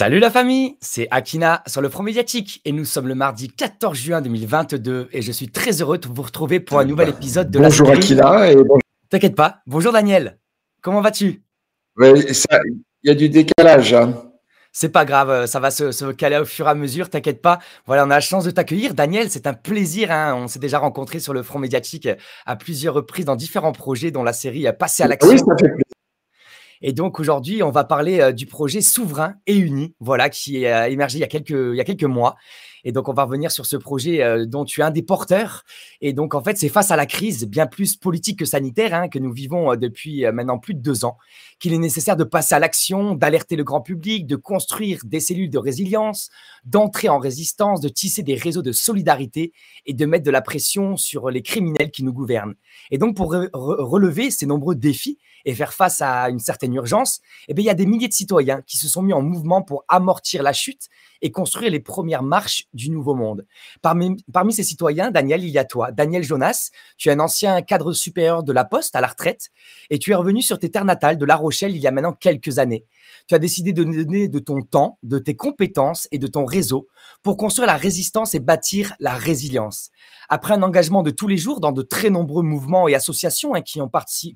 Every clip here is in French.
Salut la famille, c'est Akina sur le Front Médiatique et nous sommes le mardi 14 juin 2022 et je suis très heureux de vous retrouver pour un nouvel épisode de bonjour la Akina et bonjour. T'inquiète pas, bonjour Daniel, comment vas-tu Il y a du décalage. Hein. C'est pas grave, euh, ça va se, caler au fur et à mesure, t'inquiète pas. Voilà, on a la chance de t'accueillir. Daniel, c'est un plaisir. Hein. On s'est déjà rencontré sur le front médiatique à plusieurs reprises dans différents projets, dont la série a passé à l'action. Oui, ça fait et donc aujourd'hui, on va parler euh, du projet Souverain et Uni, voilà, qui a émergé il y a quelques, il y a quelques mois et donc, on va revenir sur ce projet euh, dont tu es un des porteurs. Et donc, en fait, c'est face à la crise bien plus politique que sanitaire hein, que nous vivons euh, depuis euh, maintenant plus de deux ans qu'il est nécessaire de passer à l'action, d'alerter le grand public, de construire des cellules de résilience, d'entrer en résistance, de tisser des réseaux de solidarité et de mettre de la pression sur les criminels qui nous gouvernent. Et donc, pour relever ces nombreux défis et faire face à une certaine urgence, eh il y a des milliers de citoyens qui se sont mis en mouvement pour amortir la chute et construire les premières marches du Nouveau Monde. Parmi, parmi ces citoyens, Daniel, il y a toi. Daniel Jonas, tu es un ancien cadre supérieur de la Poste à la retraite et tu es revenu sur tes terres natales de La Rochelle il y a maintenant quelques années. Tu as décidé de donner de ton temps, de tes compétences et de ton réseau pour construire la résistance et bâtir la résilience. Après un engagement de tous les jours dans de très nombreux mouvements et associations hein, qui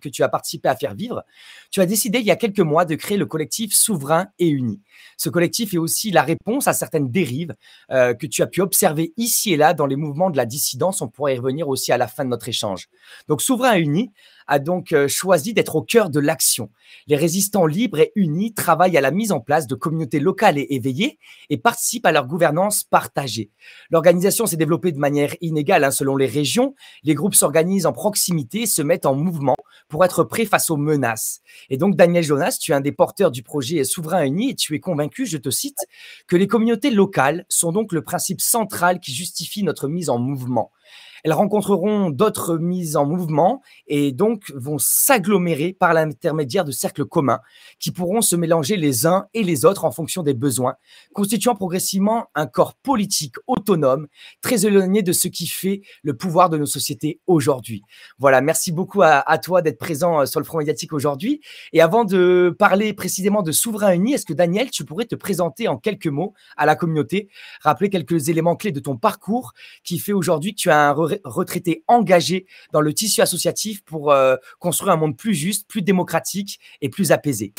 que tu as participé à faire vivre, tu as décidé il y a quelques mois de créer le collectif Souverain et Uni. Ce collectif est aussi la réponse à certaines dérives euh, que que tu as pu observer ici et là dans les mouvements de la dissidence. On pourrait y revenir aussi à la fin de notre échange. Donc, souverain uni a donc euh, choisi d'être au cœur de l'action. Les résistants libres et unis travaillent à la mise en place de communautés locales et éveillées et participent à leur gouvernance partagée. L'organisation s'est développée de manière inégale hein, selon les régions. Les groupes s'organisent en proximité et se mettent en mouvement pour être prêts face aux menaces. Et donc, Daniel Jonas, tu es un des porteurs du projet Souverain Unis et tu es convaincu, je te cite, que les communautés locales sont donc le principe central qui justifie notre mise en mouvement. Elles rencontreront d'autres mises en mouvement et donc vont s'agglomérer par l'intermédiaire de cercles communs qui pourront se mélanger les uns et les autres en fonction des besoins, constituant progressivement un corps politique autonome, très éloigné de ce qui fait le pouvoir de nos sociétés aujourd'hui. Voilà, merci beaucoup à, toi d'être présent euh, sur le front médiatique aujourd'hui. Et avant de parler précisément de Souverain Uni, est-ce que Daniel, tu pourrais te présenter en quelques mots à la communauté, rappeler quelques éléments clés de ton parcours qui fait aujourd'hui que tu as un retraités engagés dans le tissu associatif pour euh, construire un monde plus juste, plus démocratique et plus apaisé.